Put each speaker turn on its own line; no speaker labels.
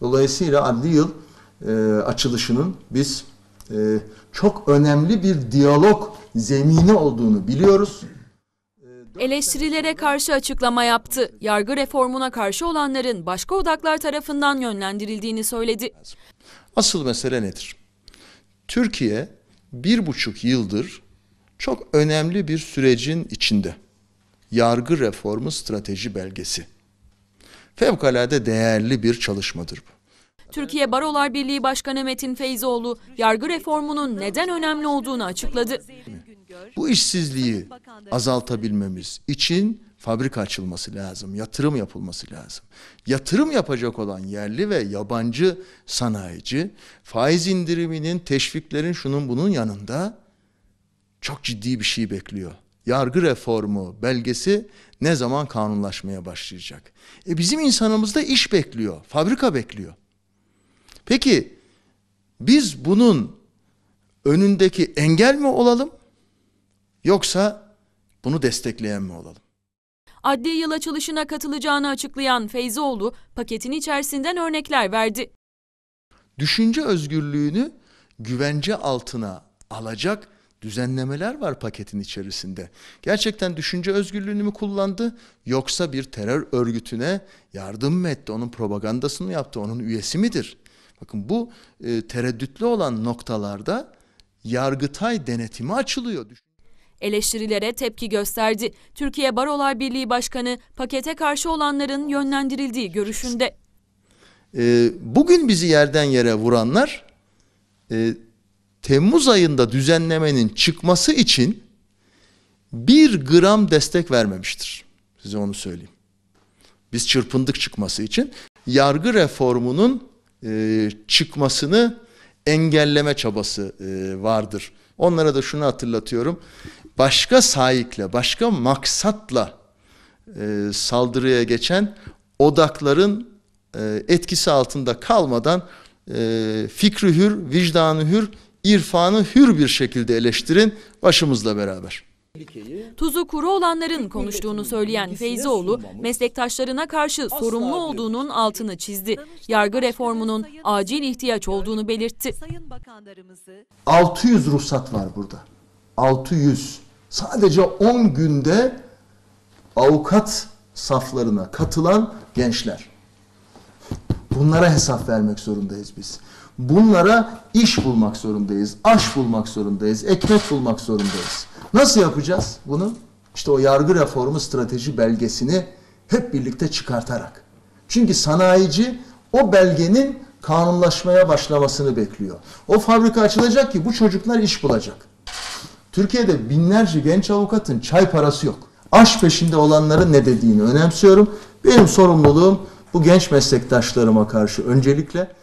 Dolayısıyla adli yıl e, açılışının biz e, çok önemli bir diyalog zemini olduğunu biliyoruz.
E, Eleştirilere karşı açıklama yaptı. Yargı reformuna karşı olanların başka odaklar tarafından yönlendirildiğini söyledi.
Asıl mesele nedir? Türkiye bir buçuk yıldır çok önemli bir sürecin içinde. Yargı reformu strateji belgesi fevkalade değerli bir çalışmadır bu.
Türkiye Barolar Birliği Başkanı Metin Feyzoğlu yargı reformunun neden önemli olduğunu açıkladı.
Bu işsizliği azaltabilmemiz için fabrika açılması lazım, yatırım yapılması lazım. Yatırım yapacak olan yerli ve yabancı sanayici faiz indiriminin, teşviklerin şunun bunun yanında çok ciddi bir şey bekliyor yargı reformu belgesi ne zaman kanunlaşmaya başlayacak? E bizim insanımızda iş bekliyor, fabrika bekliyor. Peki biz bunun önündeki engel mi olalım yoksa bunu destekleyen mi olalım?
Adli yıl açılışına katılacağını açıklayan Feyzoğlu paketin içerisinden örnekler verdi.
Düşünce özgürlüğünü güvence altına alacak düzenlemeler var paketin içerisinde. Gerçekten düşünce özgürlüğünü mü kullandı yoksa bir terör örgütüne yardım mı etti? Onun propagandasını yaptı? Onun üyesi midir? Bakın bu e, tereddütlü olan noktalarda yargıtay denetimi açılıyor.
Eleştirilere tepki gösterdi. Türkiye Barolar Birliği Başkanı pakete karşı olanların yönlendirildiği görüşünde.
E, bugün bizi yerden yere vuranlar e, Temmuz ayında düzenlemenin çıkması için bir gram destek vermemiştir. Size onu söyleyeyim. Biz çırpındık çıkması için. Yargı reformunun e, çıkmasını engelleme çabası e, vardır. Onlara da şunu hatırlatıyorum. Başka sahikle, başka maksatla e, saldırıya geçen odakların e, etkisi altında kalmadan e, fikri hür, vicdanı hür irfanı hür bir şekilde eleştirin başımızla beraber.
Tuzu kuru olanların konuştuğunu söyleyen Feyzioğlu, meslektaşlarına karşı sorumlu olduğunun altını çizdi. Yargı reformunun acil ihtiyaç olduğunu belirtti.
600 ruhsat var burada. 600. Sadece 10 günde avukat saflarına katılan gençler. Bunlara hesap vermek zorundayız biz. Bunlara iş bulmak zorundayız, aş bulmak zorundayız, ekmek bulmak zorundayız. Nasıl yapacağız bunu? İşte o yargı reformu strateji belgesini hep birlikte çıkartarak. Çünkü sanayici o belgenin kanunlaşmaya başlamasını bekliyor. O fabrika açılacak ki bu çocuklar iş bulacak. Türkiye'de binlerce genç avukatın çay parası yok. Aş peşinde olanların ne dediğini önemsiyorum. Benim sorumluluğum bu genç meslektaşlarıma karşı öncelikle